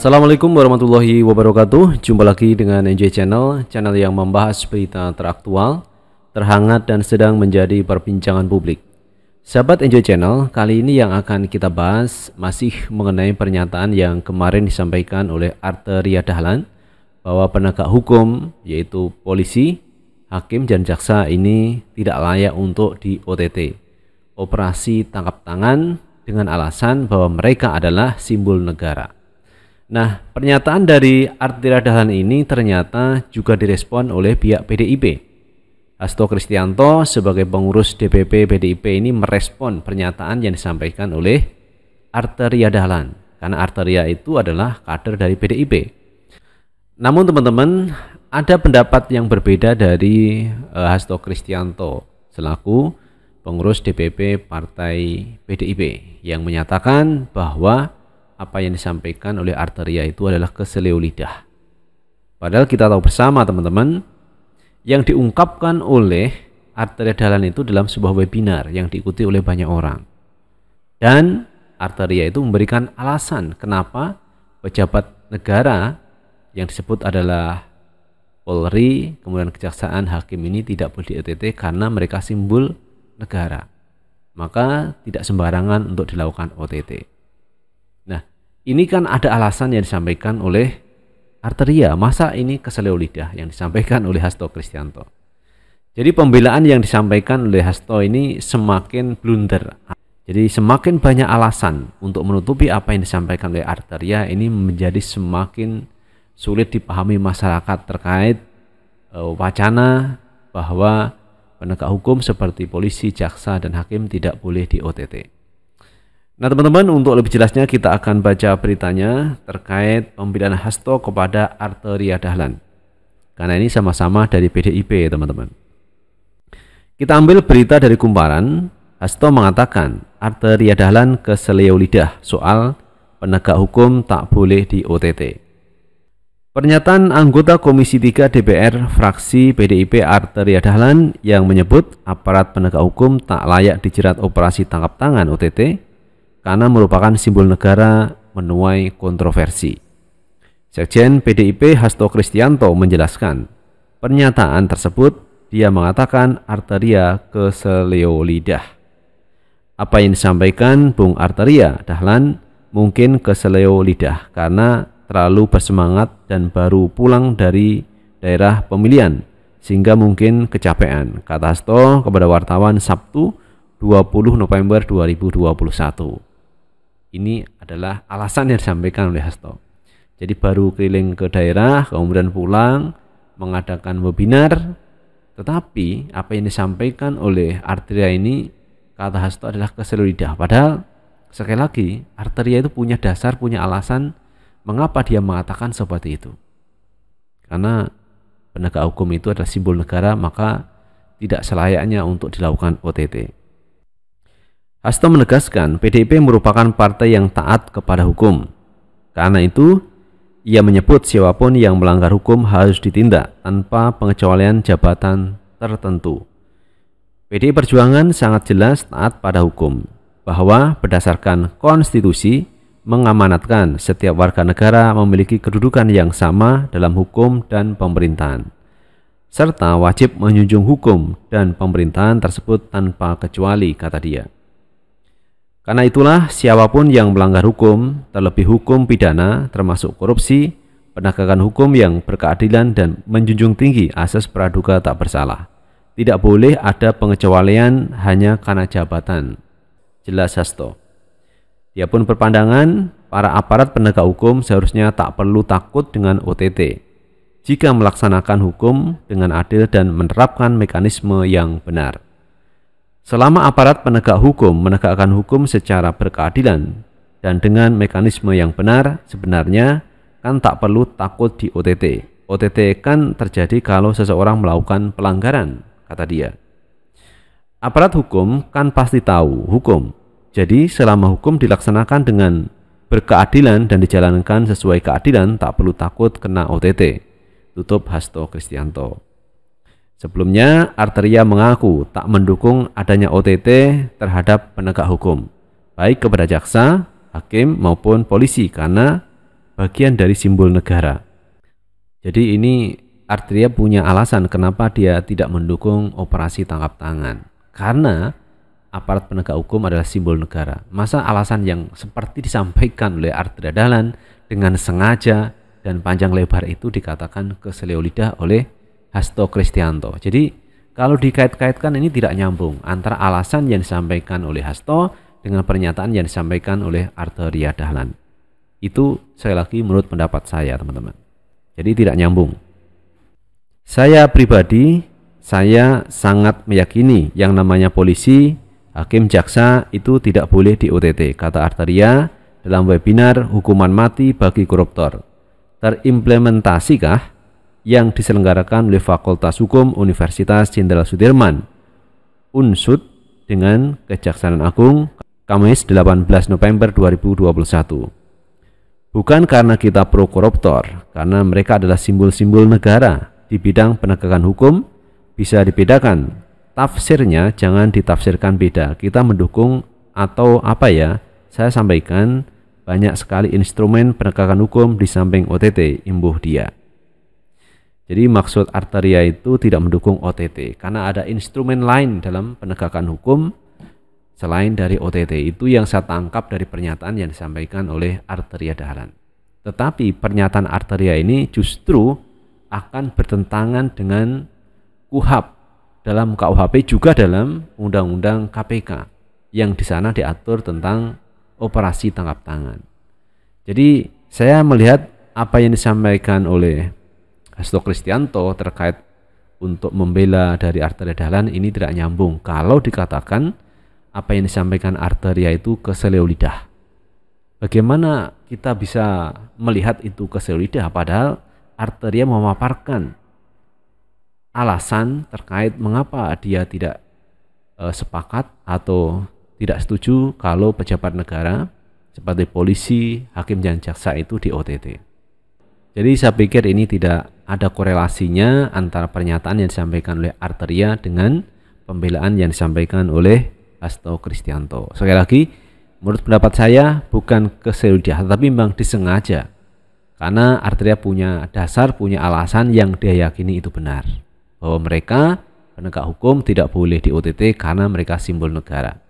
Assalamualaikum warahmatullahi wabarakatuh. Jumpa lagi dengan NJ Channel, channel yang membahas berita teraktual, terhangat dan sedang menjadi perbincangan publik. Sahabat NJ Channel, kali ini yang akan kita bahas masih mengenai pernyataan yang kemarin disampaikan oleh Arteria Dahlan bahwa penegak hukum yaitu polisi, hakim dan jaksa ini tidak layak untuk di OTT. Operasi tangkap tangan dengan alasan bahwa mereka adalah simbol negara. Nah, pernyataan dari Artira Dahlan ini ternyata juga direspon oleh pihak PDIP. Hasto Kristianto sebagai pengurus DPP PDIP ini merespon pernyataan yang disampaikan oleh Arteria Dahlan karena Arteria itu adalah kader dari PDIP. Namun teman-teman ada pendapat yang berbeda dari uh, Hasto Kristianto selaku pengurus DPP Partai PDIP yang menyatakan bahwa apa yang disampaikan oleh arteria itu adalah keselio lidah. Padahal kita tahu bersama teman-teman, yang diungkapkan oleh arteria dalan itu dalam sebuah webinar yang diikuti oleh banyak orang. Dan arteria itu memberikan alasan kenapa pejabat negara yang disebut adalah Polri, kemudian kejaksaan, hakim ini tidak boleh di ETT karena mereka simbol negara. Maka tidak sembarangan untuk dilakukan OTT. Ini kan ada alasan yang disampaikan oleh Arteria, masa ini keselio lidah yang disampaikan oleh Hasto Kristianto. Jadi pembelaan yang disampaikan oleh Hasto ini semakin blunder. Jadi semakin banyak alasan untuk menutupi apa yang disampaikan oleh Arteria ini menjadi semakin sulit dipahami masyarakat terkait eh, wacana bahwa penegak hukum seperti polisi, jaksa, dan hakim tidak boleh di OTT. Nah teman-teman untuk lebih jelasnya kita akan baca beritanya terkait pembinaan Hasto kepada Arteria Dahlan. Karena ini sama-sama dari PDIP teman-teman. Kita ambil berita dari Kumparan, Hasto mengatakan Arteria Dahlan ke seleo lidah soal penegak hukum tak boleh di OTT. Pernyataan anggota Komisi 3 DPR fraksi PDIP Arteria Dahlan yang menyebut aparat penegak hukum tak layak dijerat operasi tangkap tangan OTT karena merupakan simbol negara menuai kontroversi. Sekjen PDIP Hasto Kristianto menjelaskan, pernyataan tersebut dia mengatakan arteria ke lidah. Apa yang disampaikan Bung Arteria Dahlan mungkin ke lidah karena terlalu bersemangat dan baru pulang dari daerah pemilihan sehingga mungkin kecapean, kata Hasto kepada wartawan Sabtu 20 November 2021. Ini adalah alasan yang disampaikan oleh Hasto. Jadi baru keliling ke daerah, kemudian pulang, mengadakan webinar. Tetapi apa yang disampaikan oleh Arteria ini, kata Hasto adalah keseluruhan. Padahal sekali lagi, Arteria itu punya dasar, punya alasan mengapa dia mengatakan seperti itu. Karena penegak hukum itu adalah simbol negara, maka tidak selayaknya untuk dilakukan OTT. Hasto menegaskan PDIP merupakan partai yang taat kepada hukum. Karena itu, ia menyebut siapapun yang melanggar hukum harus ditindak tanpa pengecualian jabatan tertentu. PDI Perjuangan sangat jelas taat pada hukum bahwa berdasarkan konstitusi mengamanatkan setiap warga negara memiliki kedudukan yang sama dalam hukum dan pemerintahan serta wajib menjunjung hukum dan pemerintahan tersebut tanpa kecuali kata dia. Karena itulah siapapun yang melanggar hukum, terlebih hukum pidana termasuk korupsi, penegakan hukum yang berkeadilan dan menjunjung tinggi asas praduga tak bersalah. Tidak boleh ada pengecualian hanya karena jabatan. Jelas Hasto. Dia pun berpandangan para aparat penegak hukum seharusnya tak perlu takut dengan OTT jika melaksanakan hukum dengan adil dan menerapkan mekanisme yang benar. Selama aparat penegak hukum menegakkan hukum secara berkeadilan dan dengan mekanisme yang benar, sebenarnya kan tak perlu takut di OTT. OTT kan terjadi kalau seseorang melakukan pelanggaran, kata dia. Aparat hukum kan pasti tahu hukum. Jadi selama hukum dilaksanakan dengan berkeadilan dan dijalankan sesuai keadilan, tak perlu takut kena OTT. Tutup Hasto Kristianto. Sebelumnya, Arteria mengaku tak mendukung adanya OTT terhadap penegak hukum, baik kepada jaksa, hakim, maupun polisi karena bagian dari simbol negara. Jadi ini Arteria punya alasan kenapa dia tidak mendukung operasi tangkap tangan. Karena aparat penegak hukum adalah simbol negara. Masa alasan yang seperti disampaikan oleh Arteria Dalan dengan sengaja dan panjang lebar itu dikatakan keseleo oleh Hasto Kristianto. Jadi kalau dikait-kaitkan ini tidak nyambung antara alasan yang disampaikan oleh Hasto dengan pernyataan yang disampaikan oleh Arteria Dahlan. Itu sekali lagi menurut pendapat saya teman-teman. Jadi tidak nyambung. Saya pribadi, saya sangat meyakini yang namanya polisi, hakim jaksa itu tidak boleh di OTT, kata Arteria dalam webinar hukuman mati bagi koruptor. Terimplementasikah yang diselenggarakan oleh Fakultas Hukum Universitas Jenderal Sudirman Unsud dengan Kejaksaan Agung Kamis 18 November 2021 bukan karena kita pro koruptor, karena mereka adalah simbol-simbol negara di bidang penegakan hukum bisa dibedakan. Tafsirnya jangan ditafsirkan beda. Kita mendukung atau apa ya? Saya sampaikan banyak sekali instrumen penegakan hukum di samping OTT imbuh dia. Jadi maksud arteria itu tidak mendukung OTT karena ada instrumen lain dalam penegakan hukum selain dari OTT itu yang saya tangkap dari pernyataan yang disampaikan oleh arteria dahlan. Tetapi pernyataan arteria ini justru akan bertentangan dengan KUHAP dalam KUHP juga dalam Undang-Undang KPK yang di sana diatur tentang operasi tangkap tangan. Jadi saya melihat apa yang disampaikan oleh Hasto Kristianto terkait untuk membela dari Arteria dalan ini tidak nyambung kalau dikatakan apa yang disampaikan Arteria itu ke lidah. Bagaimana kita bisa melihat itu ke lidah padahal Arteria memaparkan alasan terkait mengapa dia tidak e, sepakat atau tidak setuju kalau pejabat negara seperti polisi, hakim dan jaksa itu di OTT. Jadi saya pikir ini tidak ada korelasinya antara pernyataan yang disampaikan oleh Arteria dengan pembelaan yang disampaikan oleh Hasto Kristianto. Sekali lagi, menurut pendapat saya bukan keseludia, tapi memang disengaja. Karena Arteria punya dasar, punya alasan yang dia yakini itu benar. Bahwa mereka penegak hukum tidak boleh di OTT karena mereka simbol negara.